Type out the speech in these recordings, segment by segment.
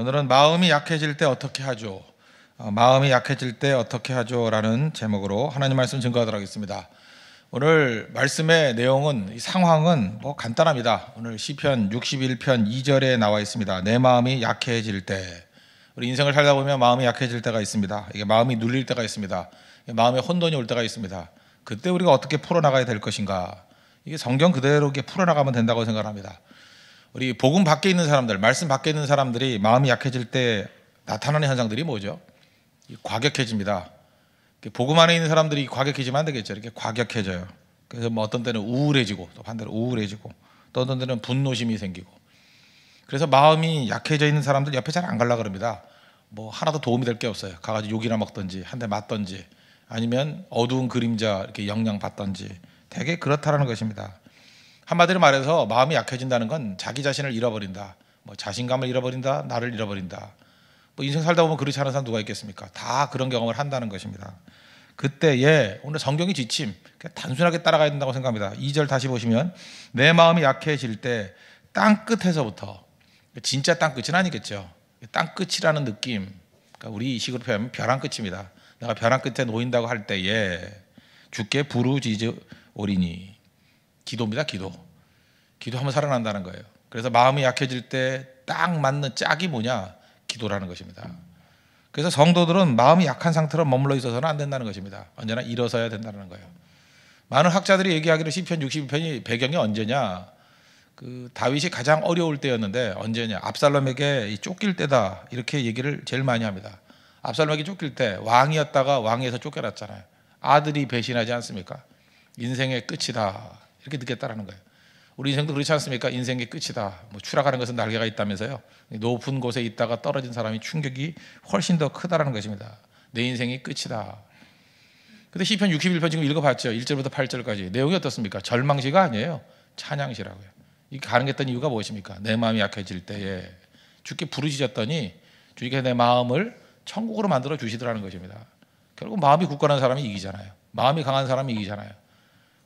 오늘은 마음이 약해질 때 어떻게 하죠? 어, 마음이 약해질 때 어떻게 하죠?라는 제목으로 하나님 말씀 증거하도록 하겠습니다. 오늘 말씀의 내용은 상황은 뭐 간단합니다. 오늘 시편 61편 2절에 나와 있습니다. 내 마음이 약해질 때 우리 인생을 살다 보면 마음이 약해질 때가 있습니다. 이게 마음이 눌릴 때가 있습니다. 마음에 혼돈이 올 때가 있습니다. 그때 우리가 어떻게 풀어나가야 될 것인가? 이게 성경 그대로 이게 풀어나가면 된다고 생각합니다. 우리 복음 밖에 있는 사람들, 말씀 밖에 있는 사람들이 마음이 약해질 때 나타나는 현상들이 뭐죠? 과격해집니다. 복음 안에 있는 사람들이 과격해지면 안 되겠죠. 이렇게 과격해져요. 그래서 뭐 어떤 때는 우울해지고 또 반대로 우울해지고 또 어떤 때는 분노심이 생기고 그래서 마음이 약해져 있는 사람들 옆에 잘 안 갈라 그럽니다. 뭐 하나도 도움이 될 게 없어요. 가가지고 욕이나 먹든지 한 대 맞든지 아니면 어두운 그림자 이렇게 영향 받던지 되게 그렇다라는 것입니다. 한마디로 말해서 마음이 약해진다는 건 자기 자신을 잃어버린다. 뭐 자신감을 잃어버린다. 나를 잃어버린다. 뭐 인생 살다 보면 그렇지 않은 사람 누가 있겠습니까? 다 그런 경험을 한다는 것입니다. 그때 예, 오늘 성경의 지침 단순하게 따라가야 된다고 생각합니다. 2절 다시 보시면 내 마음이 약해질 때 땅 끝에서부터 진짜 땅 끝은 아니겠죠. 땅 끝이라는 느낌. 그러니까 우리 식으로 표현하면 벼랑 끝입니다. 내가 벼랑 끝에 놓인다고 할 때에 죽께 부르짖으 오리니 기도입니다. 기도. 기도하면 살아난다는 거예요. 그래서 마음이 약해질 때 딱 맞는 짝이 뭐냐? 기도라는 것입니다. 그래서 성도들은 마음이 약한 상태로 머물러 있어서는 안 된다는 것입니다. 언제나 일어서야 된다는 거예요. 많은 학자들이 얘기하기로 시편 62편이 배경이 언제냐? 그 다윗이 가장 어려울 때였는데 언제냐? 압살롬에게 쫓길 때다. 이렇게 얘기를 제일 많이 합니다. 압살롬에게 쫓길 때 왕이었다가 왕에서 쫓겨났잖아요. 아들이 배신하지 않습니까? 인생의 끝이다. 이렇게 느꼈다라는 거예요. 우리 인생도 그렇지 않습니까? 인생의 끝이다. 뭐 추락하는 것은 날개가 있다면서요. 높은 곳에 있다가 떨어진 사람이 충격이 훨씬 더 크다라는 것입니다. 내 인생이 끝이다. 근데 시편 61편 지금 읽어봤죠. 1절부터 8절까지 내용이 어떻습니까? 절망시가 아니에요. 찬양시라고요. 이 가능했던 이유가 무엇입니까? 내 마음이 약해질 때에 주께 부르짖었더니 주께 내 마음을 천국으로 만들어 주시더라는 것입니다. 결국 마음이 굳건한 사람이 이기잖아요. 마음이 강한 사람이 이기잖아요.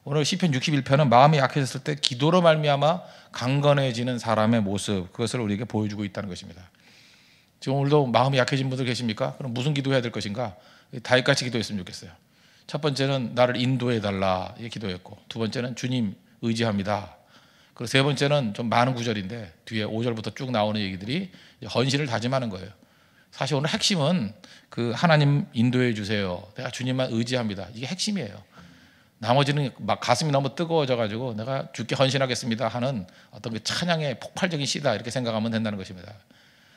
오늘 시편 61편은 마음이 약해졌을 때 기도로 말미암아 강건해지는 사람의 모습 그것을 우리에게 보여주고 있다는 것입니다. 지금 오늘도 마음이 약해진 분들 계십니까? 그럼 무슨 기도해야 될 것인가? 다윗같이 기도했으면 좋겠어요. 첫 번째는 나를 인도해 달라 이 기도했고 두 번째는 주님 의지합니다. 그리고 세 번째는 좀 많은 구절인데 뒤에 5절부터 쭉 나오는 얘기들이 헌신을 다짐하는 거예요. 사실 오늘 핵심은 그 하나님 인도해 주세요. 내가 주님만 의지합니다. 이게 핵심이에요. 나머지는 막 가슴이 너무 뜨거워져 가지고 내가 죽게 헌신하겠습니다 하는 어떤 그 찬양의 폭발적인 시다 이렇게 생각하면 된다는 것입니다.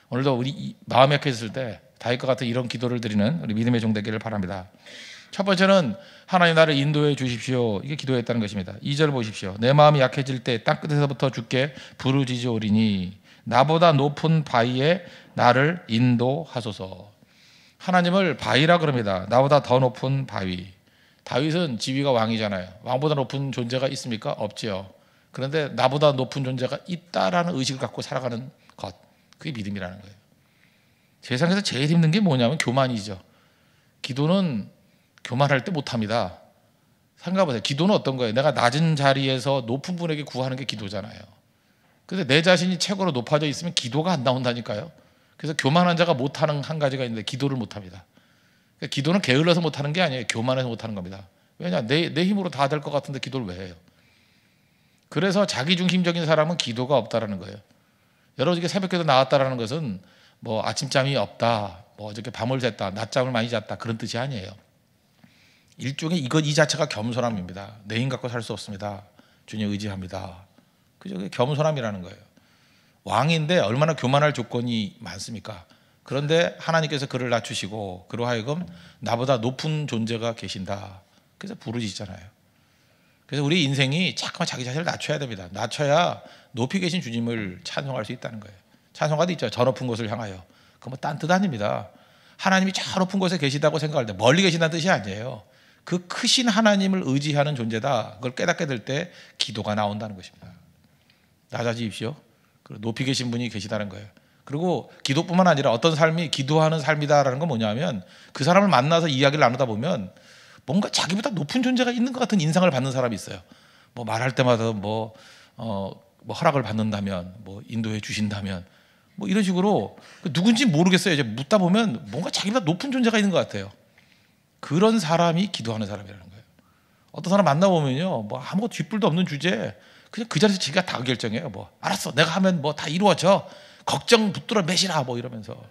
오늘도 우리 마음이 약해졌을 때 다윗과 같은 이런 기도를 드리는 우리 믿음의 종 되기를 바랍니다. 첫 번째는 하나님 나를 인도해 주십시오. 이게 기도했다는 것입니다. 2절 보십시오. 내 마음이 약해질 때 땅끝에서부터 주께 부르짖어오리니 나보다 높은 바위에 나를 인도하소서. 하나님을 바위라 그럽니다. 나보다 더 높은 바위. 다윗은 지위가 왕이잖아요. 왕보다 높은 존재가 있습니까? 없지요. 그런데 나보다 높은 존재가 있다라는 의식을 갖고 살아가는 것. 그게 믿음이라는 거예요. 세상에서 제일 힘든 게 뭐냐면 교만이죠. 기도는 교만할 때 못합니다. 생각해보세요. 기도는 어떤 거예요? 내가 낮은 자리에서 높은 분에게 구하는 게 기도잖아요. 근데 내 자신이 최고로 높아져 있으면 기도가 안 나온다니까요. 그래서 교만한 자가 못하는 한 가지가 있는데 기도를 못합니다. 그러니까 기도는 게을러서 못하는 게 아니에요. 교만해서 못하는 겁니다. 왜냐? 내, 내 힘으로 다 될 것 같은데 기도를 왜 해요? 그래서 자기중심적인 사람은 기도가 없다라는 거예요. 여러분께 새벽에도 나왔다라는 것은 뭐 아침잠이 없다, 뭐 어저께 밤을 잤다 낮잠을 많이 잤다 그런 뜻이 아니에요. 일종의 이거이 자체가 겸손함입니다. 내 힘 갖고 살 수 없습니다. 주님 의지합니다. 그저 겸손함이라는 거예요. 왕인데 얼마나 교만할 조건이 많습니까? 그런데 하나님께서 그를 낮추시고 그로 하여금 나보다 높은 존재가 계신다. 그래서 부르짖잖아요. 그래서 우리 인생이 자꾸만 자기 자신을 낮춰야 됩니다. 낮춰야 높이 계신 주님을 찬송할 수 있다는 거예요. 찬송가도 있죠. 저 높은 곳을 향하여. 그뭐 딴 뜻 아닙니다. 하나님이 저 높은 곳에 계시다고 생각할 때 멀리 계신다는 뜻이 아니에요. 그 크신 하나님을 의지하는 존재다. 그걸 깨닫게 될 때 기도가 나온다는 것입니다. 낮아지십시오. 높이 계신 분이 계시다는 거예요. 그리고 기도뿐만 아니라 어떤 삶이 기도하는 삶이다라는 건 뭐냐면 그 사람을 만나서 이야기를 나누다 보면 뭔가 자기보다 높은 존재가 있는 것 같은 인상을 받는 사람이 있어요. 뭐 말할 때마다 뭐, 어, 뭐 허락을 받는다면, 뭐 인도해 주신다면, 뭐 이런 식으로 그 누군지 모르겠어요. 이제 묻다 보면 뭔가 자기보다 높은 존재가 있는 것 같아요. 그런 사람이 기도하는 사람이라는 거예요. 어떤 사람 만나보면요, 뭐 아무것도 뒷불도 없는 주제에 그냥 그 자리에서 자기가 다 결정해요. 뭐 알았어, 내가 하면 뭐 다 이루어져. 걱정 붙들어 매시라 뭐 이러면서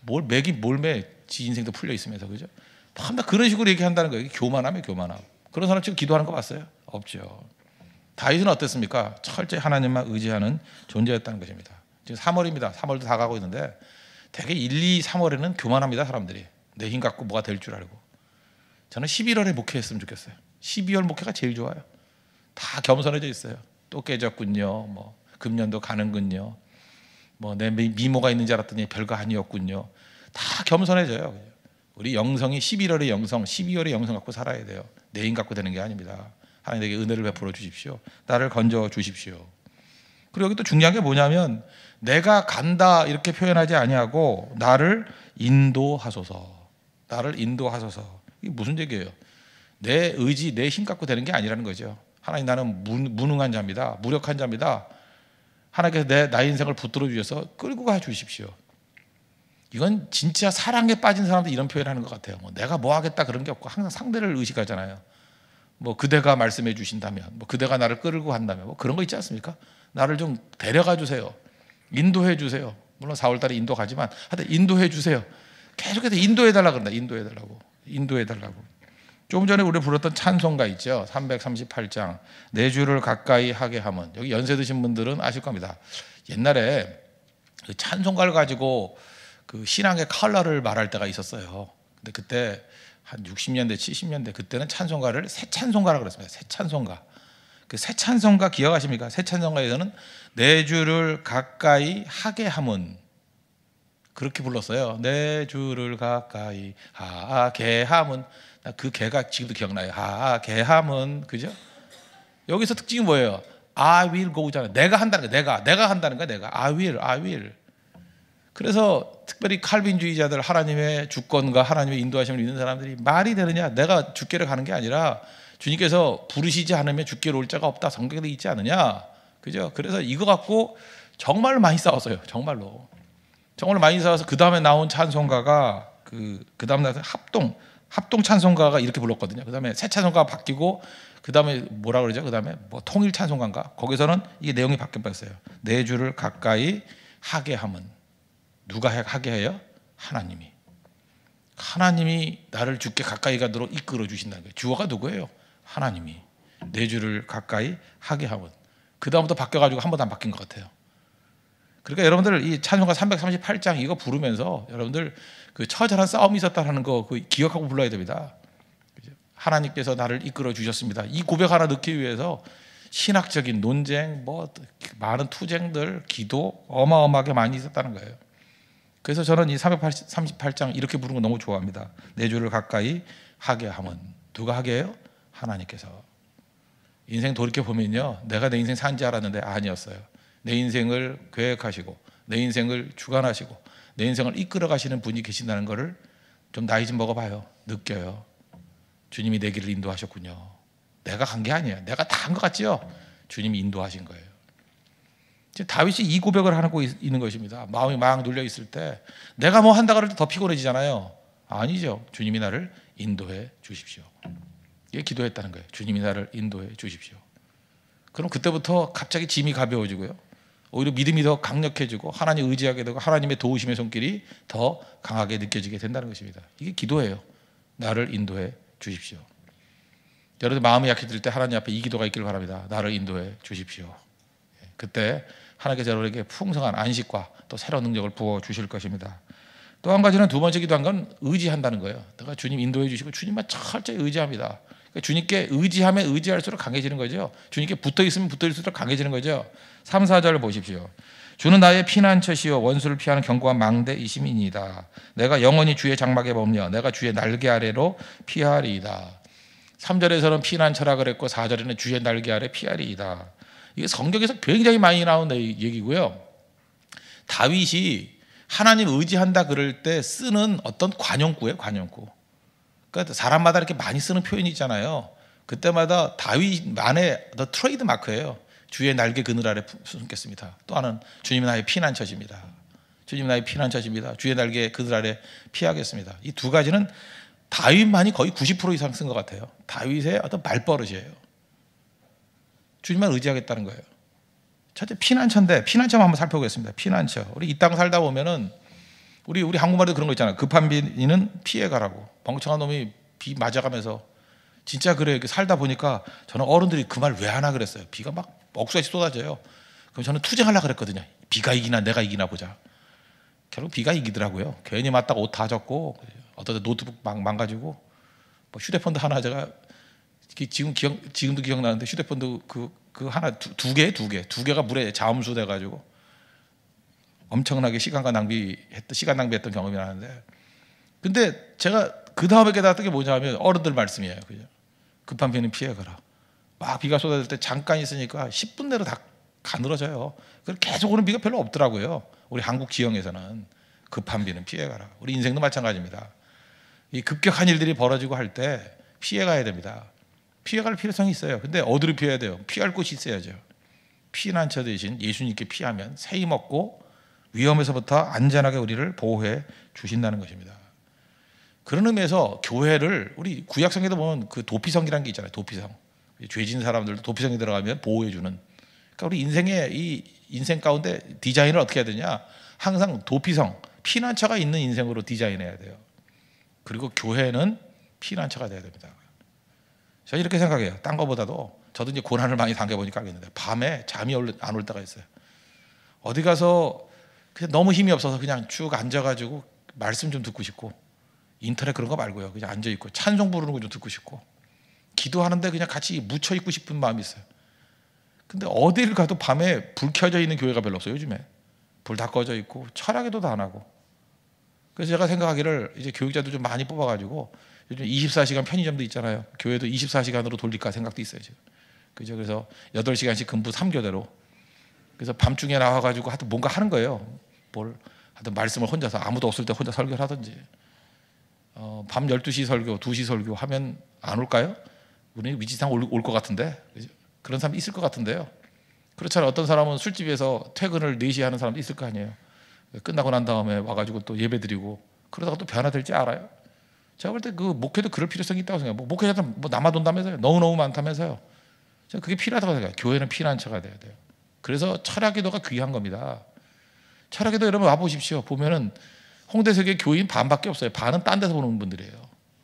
뭘 매기 뭘 매? 지 인생도 풀려 있으면서 그죠? 맨 뭐 그런 식으로 얘기한다는 거예요. 교만함이 교만함. 그런 사람 지금 기도하는 거 봤어요? 없죠. 다윗은 어땠습니까? 철저히 하나님만 의지하는 존재였다는 것입니다. 지금 3월입니다. 3월도 다 가고 있는데 대개 1, 2, 3월에는 교만합니다. 사람들이 내 힘 갖고 뭐가 될 줄 알고. 저는 11월에 목회했으면 좋겠어요. 12월 목회가 제일 좋아요. 다 겸손해져 있어요. 또 깨졌군요. 뭐 금년도 가는군요. 뭐내 미모가 있는 줄 알았더니 별거 아니었군요. 다 겸손해져요. 우리 영성이 11월의 영성, 12월의 영성 갖고 살아야 돼요. 내인 갖고 되는 게 아닙니다. 하나님에게 은혜를 베풀어 주십시오. 나를 건져 주십시오. 그리고 여기 또 중요한 게 뭐냐면 내가 간다 이렇게 표현하지 아니하고 나를 인도하소서. 나를 인도하소서. 이게 무슨 얘기예요? 내 의지, 내 힘 갖고 되는 게 아니라는 거죠. 하나님 나는 무, 무능한 자입니다. 무력한 자입니다. 하나님께서 내 나의 인생을 붙들어 주셔서 끌고 가 주십시오. 이건 진짜 사랑에 빠진 사람들 이런 표현 하는 것 같아요. 뭐 내가 뭐 하겠다 그런 게 없고 항상 상대를 의식하잖아요. 뭐 그대가 말씀해 주신다면, 뭐 그대가 나를 끌고 간다면, 뭐 그런 거 있지 않습니까? 나를 좀 데려가 주세요. 인도해 주세요. 물론 4월달에 인도 가지만 하여튼 인도해 주세요. 계속해서 인도해 달라 그런다. 인도해 달라고. 인도해 달라고. 조금 전에 우리 불렀던 찬송가 있죠. 338장. 내 주를 가까이 하게 함은. 여기 연세 드신 분들은 아실 겁니다. 옛날에 그 찬송가를 가지고 그 신앙의 칼라를 말할 때가 있었어요. 근데 그때 한 60년대, 70년대 그때는 찬송가를 새 찬송가라 고 그랬습니다. 새 찬송가. 그 새 찬송가 기억하십니까? 새 찬송가에서는 내 주를 가까이 하게 함은 그렇게 불렀어요. 내 주를 가까이 하게 함은 그 개가 지금도 기억나요. 아, 아, 개함은 그죠? 여기서 특징이 뭐예요? I will g o 잖아 내가 한다는 거 내가 내가 한다는 거 내가 I will, I will. 그래서 특별히 칼빈주의자들 하나님의 주권과 하나님의 인도하심을 믿는 사람들이 말이 되느냐? 내가 주께를 가는 게 아니라 주님께서 부르시지 않으면 주께로 올 자가 없다. 성경에 있지 않느냐? 그죠? 그래서 이거 갖고 정말 많이 싸웠어요. 정말로. 정말 많이 싸워서 그 다음에 나온 찬송가가 그그 다음 날 합동 합동 찬송가가 이렇게 불렀거든요. 그다음에 새 찬송가가 바뀌고 그다음에 뭐라 그러죠? 그다음에 뭐 통일 찬송가인가? 거기서는 이게 내용이 바뀌었어요. 내 주를 가까이 하게 함은 누가 하게 해요? 하나님이. 하나님이 나를 주께 가까이 가도록 이끌어 주신다는 거예요. 주어가 누구예요? 하나님이. 내 주를 가까이 하게 함은. 그다음부터 바뀌어 가지고 한 번도 안 바뀐 것 같아요. 그러니까 여러분들 이 찬송가 338장 이거 부르면서 여러분들 그 처절한 싸움이 있었다라는 거 그 기억하고 불러야 됩니다. 하나님께서 나를 이끌어 주셨습니다. 이 고백 하나 넣기 위해서 신학적인 논쟁, 뭐 많은 투쟁들, 기도 어마어마하게 많이 있었다는 거예요. 그래서 저는 이 338장 이렇게 부르는 거 너무 좋아합니다. 내 주를 가까이 하게 함은 누가 하게 해요? 하나님께서. 인생 돌이켜 보면요, 내가 내 인생 산지 알았는데 아니었어요. 내 인생을 계획하시고 내 인생을 주관하시고 내 인생을 이끌어 가시는 분이 계신다는 것을 좀 나이 좀 먹어봐요. 느껴요. 주님이 내 길을 인도하셨군요. 내가 간 게 아니에요. 내가 다 한 것 같지요? 주님이 인도하신 거예요. 다윗이 이 고백을 하고 있는 것입니다. 마음이 막 눌려 있을 때 내가 뭐 한다 그럴 때더 피곤해지잖아요. 아니죠. 주님이 나를 인도해 주십시오. 이게 기도했다는 거예요. 주님이 나를 인도해 주십시오. 그럼 그때부터 갑자기 짐이 가벼워지고요. 오히려 믿음이 더 강력해지고 하나님 의지하게 되고 하나님의 도우심의 손길이 더 강하게 느껴지게 된다는 것입니다. 이게 기도예요. 나를 인도해 주십시오. 여러분 마음이 약해질 때 하나님 앞에 이 기도가 있기를 바랍니다. 나를 인도해 주십시오. 예, 그때 하나님께서 여러분에게 풍성한 안식과 또 새로운 능력을 부어 주실 것입니다. 또 한 가지는 두 번째 기도한 건 의지한다는 거예요. 내가 주님 인도해 주시고 주님만 철저히 의지합니다. 그러니까 주님께 의지하면 의지할수록 강해지는 거죠. 주님께 붙어 있으면 붙어 있을수록 강해지는 거죠. 3, 4절을 보십시오. 주는 나의 피난처시요 원수를 피하는 견고한 망대이심이니다 내가 영원히 주의 장막에 범려 내가 주의 날개 아래로 피하리이다. 3절에서는 피난처라 그랬고 4절에는 주의 날개 아래 피하리이다. 이게 성경에서 굉장히 많이 나오 얘기고요. 다윗이 하나님 의지한다 그럴 때 쓰는 어떤 관용구예요, 관용구. 그러니까 사람마다 이렇게 많이 쓰는 표현이잖아요. 있 그때마다 다윗만의 트레이드 마크예요. 주의 날개 그늘 아래 숨겠습니다. 또 하나는 주님 나의 피난처십니다. 주님 나의 피난처십니다. 주의 날개 그늘 아래 피하겠습니다. 이 두 가지는 다윗만이 거의 90% 이상 쓴 것 같아요. 다윗의 어떤 말버릇이에요. 주님만 의지하겠다는 거예요. 첫째 피난처인데 피난처만 한번 살펴보겠습니다. 피난처. 우리 이 땅 살다 보면은 우리 우리 한국말에도 그런 거 있잖아. 급한 비는 피해 가라고. 멍청한 놈이 비 맞아가면서 진짜 그래. 이렇게 살다 보니까 저는 어른들이 그 말 왜 하나 그랬어요. 비가 막 억수같이 쏟아져요. 그럼 저는 투쟁하려 그랬거든요. 비가 이기나 내가 이기나 보자. 결국 비가 이기더라고요. 괜히 맞다가 옷 다 젖고 어떤 떠 노트북 망, 망가지고 뭐 휴대폰도 하나 제가 지금 기억 지금도 기억나는데 휴대폰도 그그 그 하나 두 개 두 개 두 개가 물에 잠수 돼가지고 엄청나게 시간과 낭비했던 시간 낭비했던 경험이 나는데 근데 제가 그 다음에 깨달았던 게 뭐냐면 어른들 말씀이에요. 그죠? 급한 비는 피해가라. 막 비가 쏟아질 때 잠깐 있으니까 10분 내로 다 가늘어져요. 그래서 계속 오는 비가 별로 없더라고요. 우리 한국 지형에서는 급한 비는 피해가라. 우리 인생도 마찬가지입니다. 이 급격한 일들이 벌어지고 할 때 피해가야 됩니다. 피해갈 필요성이 있어요. 근데 어디로 피해야 돼요? 피할 곳이 있어야죠. 피난처 대신 예수님께 피하면 새임 없고 위험에서부터 안전하게 우리를 보호해 주신다는 것입니다. 그런 의미에서 교회를 우리 구약 성에도 보면 그 도피성이라는 게 있잖아요. 도피성. 죄진 사람들도 도피성에 들어가면 보호해 주는. 그러니까 우리 인생의 이 인생 가운데 디자인을 어떻게 해야 되냐? 항상 도피성, 피난처가 있는 인생으로 디자인해야 돼요. 그리고 교회는 피난처가 돼야 됩니다. 저 이렇게 생각해요. 딴 거보다도 저도 이제 고난을 많이 당겨 보니까 알겠는데 밤에 잠이 안 올 때가 있어요. 어디 가서 그냥 너무 힘이 없어서 그냥 쭉 앉아가지고 말씀 좀 듣고 싶고 인터넷 그런 거 말고요. 그냥 앉아 있고 찬송 부르는 거 좀 듣고 싶고 기도하는데 그냥 같이 묻혀 있고 싶은 마음이 있어요. 근데 어디를 가도 밤에 불 켜져 있는 교회가 별로 없어요. 요즘에 불 다 꺼져 있고 철학에도 다 안 하고. 그래서 제가 생각하기를 이제 교육자도 좀 많이 뽑아가지고 요즘 24시간 편의점도 있잖아요. 교회도 24시간으로 돌릴까 생각도 있어요 지금. 그죠? 그래서 8시간씩 근무 3교대로 그래서 밤중에 나와가지고 하여튼 뭔가 하는 거예요. 뭘 하여튼 말씀을 혼자서 아무도 없을 때 혼자 설교를 하든지 어, 밤 12시 설교, 2시 설교 하면 안 올까요? 우리 위지상 올 것 같은데 그죠? 그런 사람 있을 것 같은데요. 그렇잖아요. 어떤 사람은 술집에서 퇴근을 4시 하는 사람도 있을 거 아니에요. 끝나고 난 다음에 와가지고 또 예배 드리고 그러다가 또 변화될지 알아요. 제가 볼 때 그 목회도 그럴 필요성이 있다고 생각해요. 뭐 목회자들 뭐 남아 돈다면서요. 너무너무 많다면서요. 제가 그게 필요하다고 생각해요. 교회는 피난처가 돼야 돼요. 그래서 철학기도가 귀한 겁니다. 철학기도 여러분 와보십시오. 보면은 홍대세계 교인 반밖에 없어요. 반은 딴 데서 보는 분들이에요.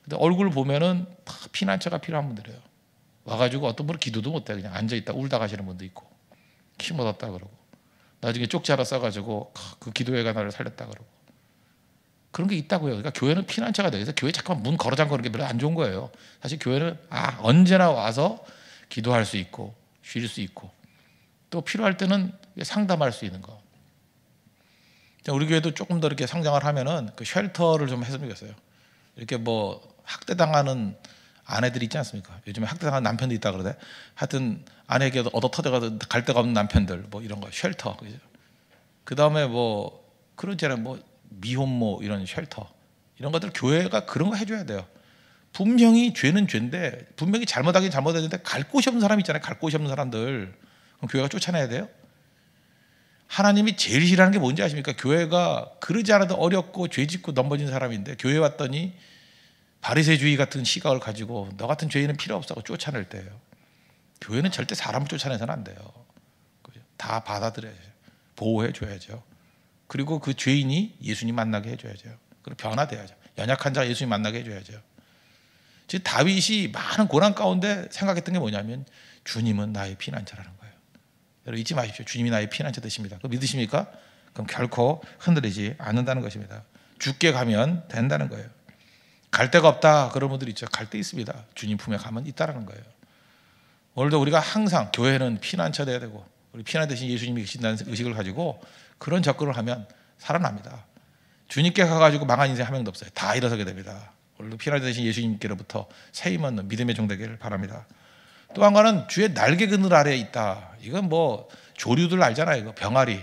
근데 얼굴 보면은 다 피난처가 필요한 분들이에요. 와가지고 어떤 분은 기도도 못해 그냥 앉아있다 울다 가시는 분도 있고 힘 얻었다 그러고 나중에 쪽지 하나 써가지고 아, 그 기도회가 나를 살렸다 그러고 그런 게 있다고요. 그러니까 교회는 피난처가 돼서 교회 잠깐 문 걸어 잠그는 게 별로 안 좋은 거예요. 사실 교회는 아 언제나 와서 기도할 수 있고 쉴 수 있고 또 필요할 때는 상담할 수 있는 거. 우리 교회도 조금 더 이렇게 성장을 하면은 그 쉘터를 좀 했으면 겠어요 이렇게 뭐 학대당하는 아내들이 있지 않습니까? 요즘에 학대당하 남편도 있다 그러대. 하여튼 아내에게 얻어 터져가서 갈 데가 없는 남편들 뭐 이런 거 쉘터. 그 다음에 뭐 그런 제는 뭐 미혼모 이런 쉘터 이런 것들 교회가 그런 거 해줘야 돼요. 분명히 죄는 죄인데 분명히 잘못하긴 잘못했는데 갈 곳이 없는 사람 있잖아요. 갈 곳이 없는 사람들 교회가 쫓아내야 돼요? 하나님이 제일 싫어하는 게 뭔지 아십니까? 교회가 그러지 않아도 어렵고 죄짓고 넘버진 사람인데 교회 왔더니 바리새주의 같은 시각을 가지고 너 같은 죄인은 필요 없다고 쫓아낼 때예요. 교회는 절대 사람을 쫓아내서는 안 돼요. 다 받아들여야죠. 보호해 줘야죠. 그리고 그 죄인이 예수님 만나게 해줘야죠. 그리고 변화돼야죠. 연약한 자가 예수님 만나게 해줘야죠. 즉 다윗이 많은 고난 가운데 생각했던 게 뭐냐면 주님은 나의 피난처라는 거예요. 여러분 잊지 마십시오. 주님이 나의 피난처 되십니다. 그 믿으십니까? 그럼 결코 흔들리지 않는다는 것입니다. 죽게 가면 된다는 거예요. 갈 데가 없다 그런 분들 있죠. 갈 데 있습니다. 주님 품에 가면 있다라는 거예요. 오늘도 우리가 항상 교회는 피난처 돼야 되고 우리 피난 대신 예수님이 계신다는 의식을 가지고 그런 접근을 하면 살아납니다. 주님께 가가지고 망한 인생 한 명도 없어요. 다 일어서게 됩니다. 오늘도 피난 대신 예수님께로부터 새 힘은 믿음의 종되기를 바랍니다. 또한 가는 주의 날개 그늘 아래에 있다. 이건 뭐 조류들 알잖아요. 이거 병아리.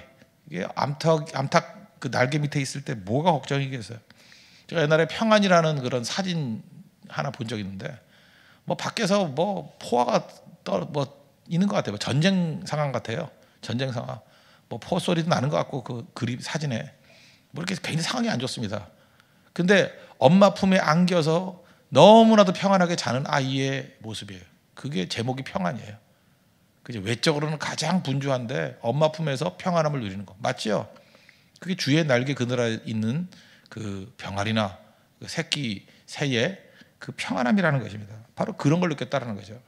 이게 암탉 암탉 그 날개 밑에 있을 때 뭐가 걱정이겠어요. 제가 옛날에 평안이라는 그런 사진 하나 본 적 있는데 뭐 밖에서 뭐 포화가 떨뭐 있는 것 같아요. 뭐 전쟁 상황 같아요. 전쟁 상황. 뭐 포 소리도 나는 것 같고 그 그림 사진에 뭐 이렇게 굉장히 상황이 안 좋습니다. 근데 엄마 품에 안겨서 너무나도 평안하게 자는 아이의 모습이에요. 그게 제목이 평안이에요. 그죠? 외적으로는 가장 분주한데 엄마 품에서 평안함을 누리는 거맞지 그게 주의 날개 그늘에 있는 그 병아리나 그 새끼 새의 그 평안함이라는 것입니다. 바로 그런 걸느꼈다는 거죠.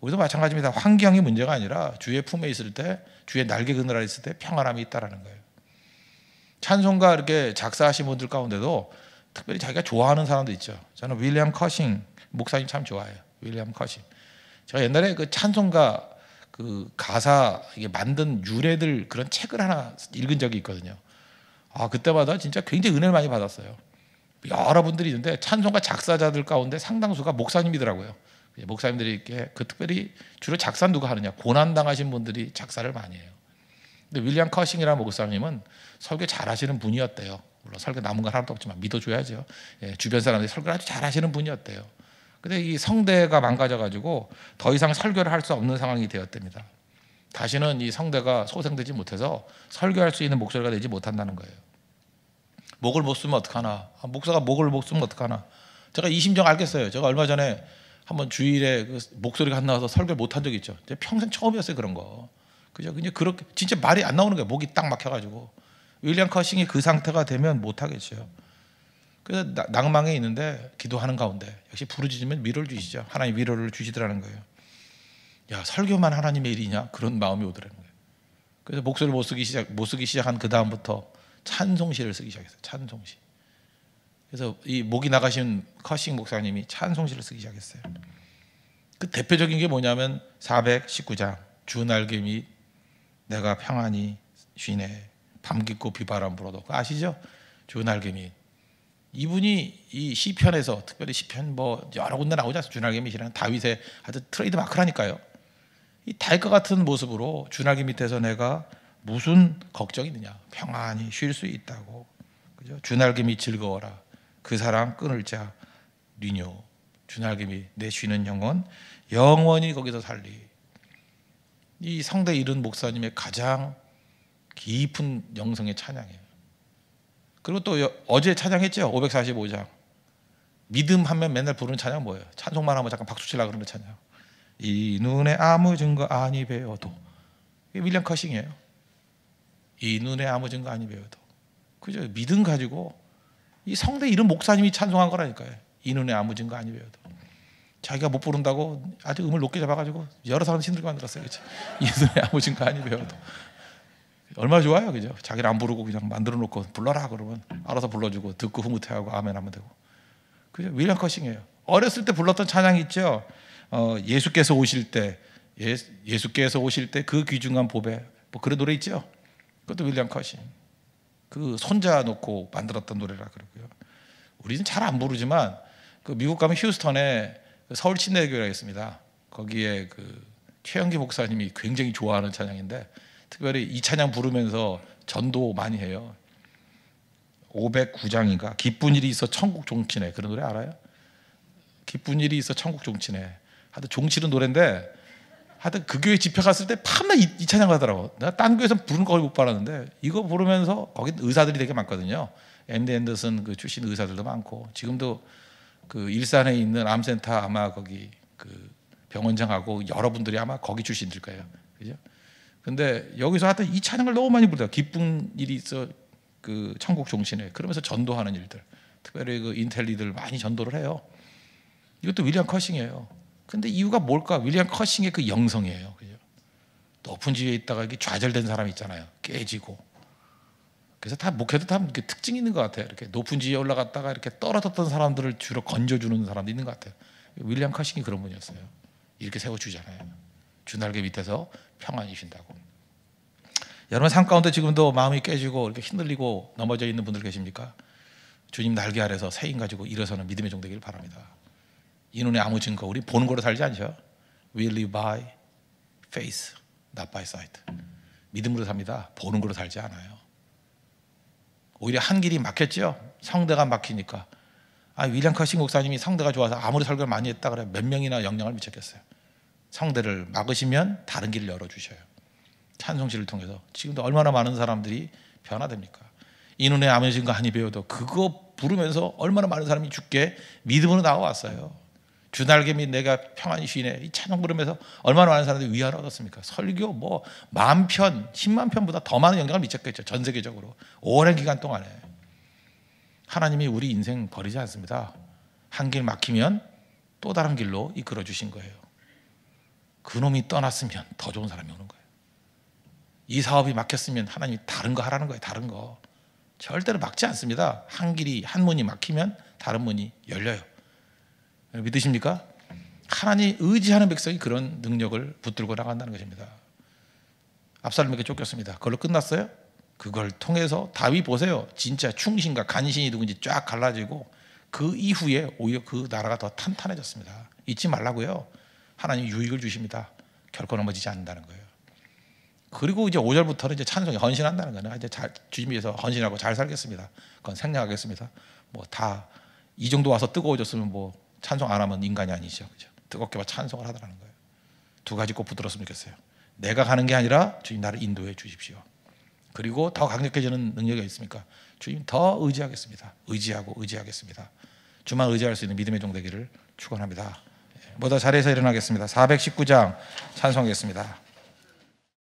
우리도 마찬가지입니다. 환경이 문제가 아니라 주의 품에 있을 때 주의 날개 그늘 안에 있을 때 평안함이 있다라는 거예요. 찬송가 이렇게 작사하신 분들 가운데도 특별히 자기가 좋아하는 사람도 있죠. 저는 윌리엄 커싱 목사님 참 좋아해요. 윌리엄 커싱. 제가 옛날에 그 찬송가 그 가사 이게 만든 유래들 그런 책을 하나 읽은 적이 있거든요. 아 그때마다 진짜 굉장히 은혜를 많이 받았어요. 여러분들이 있는데 찬송가 작사자들 가운데 상당수가 목사님이더라고요. 목사님들이 이렇게 그 특별히 주로 작사 누가 하느냐 고난 당하신 분들이 작사를 많이 해요. 근데 윌리엄 커싱이라는 목사님은 설교 잘하시는 분이었대요. 물론 설교 남은 건 하나도 없지만 믿어줘야죠. 예, 주변 사람들이 설교 아주 잘하시는 분이었대요. 근데 이 성대가 망가져가지고 더 이상 설교를 할 수 없는 상황이 되었답니다. 다시는 이 성대가 소생되지 못해서 설교할 수 있는 목소리가 되지 못한다는 거예요. 목을 못 쓰면 어떡하나. 아, 목사가 목을 못 쓰면 어떡하나. 제가 이 심정 알겠어요. 제가 얼마 전에 한번 주일에 그 목소리가 안 나와서 설교를 못 한 적 있죠. 제 평생 처음이었어요 그런 거. 그죠? 근데 그렇게 진짜 말이 안 나오는 거예요. 목이 딱 막혀가지고 윌리엄 커싱이 그 상태가 되면 못 하겠죠. 그래서 낭망에 있는데 기도하는 가운데 역시 부르짖으면 위로를 주시죠. 하나님 위로를 주시더라는 거예요. 야 설교만 하나님의 일이냐 그런 마음이 오더라는 거예요. 그래서 목소리 못 쓰기 시작 못 쓰기 시작한 그 다음부터 찬송시를 쓰기 시작했어요. 찬송시. 그래서 이 목이 나가신 커싱 목사님이 찬송시를 쓰기 시작했어요. 그 대표적인 게 뭐냐면 419장 주 날개 및 내가 평안히 쉬네 밤 깊고 비바람 불어도 아시죠? 주 날개 및 이분이 이 시편에서 특별히 시편 뭐 여러 군데 나오지 않습니까? 주날개 밑이라는 다윗의 아주 트레이드 마크라니까요. 이 다윗과 같은 모습으로 주날개 밑에서 내가 무슨 걱정이 있느냐? 평안히 쉴 수 있다고. 그죠? 주날개 밑 즐거워라. 그 사람 끊을 자 리뇨. 주날개 밑내 쉬는 영혼 영원히 거기서 살리. 이 성대 이른 목사님의 가장 깊은 영성의 찬양이에요. 그리고 또 어제 찬양했죠. 545장. 믿음 하면 맨날 부르는 찬양 뭐예요? 찬송만 하면 잠깐 박수 치려고 그러는 찬양. 이 눈에 아무 증거 아니 배워도. 이게 윌리엄 커싱이에요. 이 눈에 아무 증거 아니 배워도. 그죠? 믿음 가지고 이 성대 이런 목사님이 찬송한 거라니까요. 이 눈에 아무 증거 아니 배워도. 자기가 못 부른다고 아주 음을 높게 잡아가지고 여러 사람 힘들게 만들었어요. 그치? 이 눈에 아무 증거 아니 배워도. 얼마나 좋아요, 그죠? 자기를 안 부르고 그냥 만들어 놓고 불러라 그러면 알아서 불러주고 듣고 흐뭇해하고 아멘 하면 되고. 그죠? 윌리엄 커싱이에요. 어렸을 때 불렀던 찬양 있죠? 어, 예수께서 오실 때, 예, 수께서 오실 때 그 귀중한 보배, 뭐 그런 노래 있죠? 그것도 윌리엄 커싱. 그 손자 놓고 만들었던 노래라 그러고요. 우리는 잘 안 부르지만 그 미국 가면 휴스턴에 그 서울 친례교회가 있습니다. 거기에 그 최영기 목사님이 굉장히 좋아하는 찬양인데 특별히 이 찬양 부르면서 전도 많이 해요. 509장인가 기쁜 일이 있어 천국 종치네 그런 노래 알아요? 기쁜 일이 있어 천국 종치네 하여튼 종치는 노래인데 하여튼 그 교회 집회 갔을 때 밤낮 이, 이 찬양 하더라고 내가 딴 교회에서 부르는 거의 못 봤는데 이거 부르면서 거기 의사들이 되게 많거든요 앤드 앤더슨 그 출신 의사들도 많고 지금도 그 일산에 있는 암센터 아마 거기 그 병원장하고 여러분들이 아마 거기 출신일 거예요 그죠? 근데 여기서 하여튼 이 찬양을 너무 많이 부르다. 기쁜 일이 있어 그 천국 종신에 그러면서 전도하는 일들. 특별히 그 인텔리들 많이 전도를 해요. 이것도 윌리엄 커싱이에요. 근데 이유가 뭘까? 윌리엄 커싱의 그 영성이에요. 그죠? 높은 지위에 있다가 이게 좌절된 사람 있잖아요. 깨지고. 그래서 다 목회도 다 특징이 있는 것 같아요. 이렇게 높은 지위에 올라갔다가 이렇게 떨어졌던 사람들을 주로 건져주는 사람도 있는 것 같아요. 윌리엄 커싱이 그런 분이었어요. 이렇게 세워주잖아요. 주날개 밑에서 평안이 신다고. 여러분 삶 가운데 지금도 마음이 깨지고 이렇게 흔들리고 넘어져 있는 분들 계십니까? 주님 날개 아래서 새힘 가지고 일어서는 믿음의 종 되길 바랍니다. 인원의 아무 증거 우리 보는 거로 살지 않죠. We live by faith, not by sight. 믿음으로 삽니다. 보는 거로 살지 않아요. 오히려 한 길이 막혔죠. 성대가 막히니까. 아, 윌리엄 커싱 목사님이 성대가 좋아서 아무리 설교를 많이 했다 그래 몇 명이나 영향을 미쳤겠어요. 성대를 막으시면 다른 길을 열어주셔요. 찬송시를 통해서 지금도 얼마나 많은 사람들이 변화됩니까? 인운의 아멘신과 한이 배워도 그거 부르면서 얼마나 많은 사람이 죽게 믿음으로 나와왔어요. 주날개 및 내가 평안히 쉬네 이 찬송 부르면서 얼마나 많은 사람들이 위안을 얻었습니까? 설교 뭐 만 편, 십만 편보다 더 많은 영향을 미쳤겠죠. 전 세계적으로 오랜 기간 동안에 하나님이 우리 인생 버리지 않습니다. 한 길 막히면 또 다른 길로 이끌어 주신 거예요. 그놈이 떠났으면 더 좋은 사람이 오는 거예요. 이 사업이 막혔으면 하나님이 다른 거 하라는 거예요. 다른 거. 절대로 막지 않습니다. 한 길이 한 문이 막히면 다른 문이 열려요. 믿으십니까? 하나님 의지하는 백성이 그런 능력을 붙들고 나간다는 것입니다. 압살롬에게 쫓겼습니다. 그걸로 끝났어요? 그걸 통해서 다윗 보세요. 진짜 충신과 간신이 누군지 쫙 갈라지고 그 이후에 오히려 그 나라가 더 탄탄해졌습니다. 잊지 말라고요. 하나님 유익을 주십니다. 결코 넘어지지 않는다는 거예요. 그리고 이제 5절부터는 이제 찬송이 헌신한다는 거는 이제 잘, 주님 위해서 헌신하고 잘 살겠습니다. 그건 생략하겠습니다. 뭐 다 이 정도 와서 뜨거워졌으면 뭐 찬송 안 하면 인간이 아니죠. 그죠? 뜨겁게만 찬송을 하더라는 거예요. 두 가지 꼭 붙들었으면 좋겠어요. 내가 가는 게 아니라 주님 나를 인도해 주십시오. 그리고 더 강력해지는 능력이 있습니까? 주님 더 의지하겠습니다. 의지하고 의지하겠습니다. 주만 의지할 수 있는 믿음의 종 되기를 축원합니다. 보다 잘해서 일어나겠습니다. 419장 찬송하겠습니다.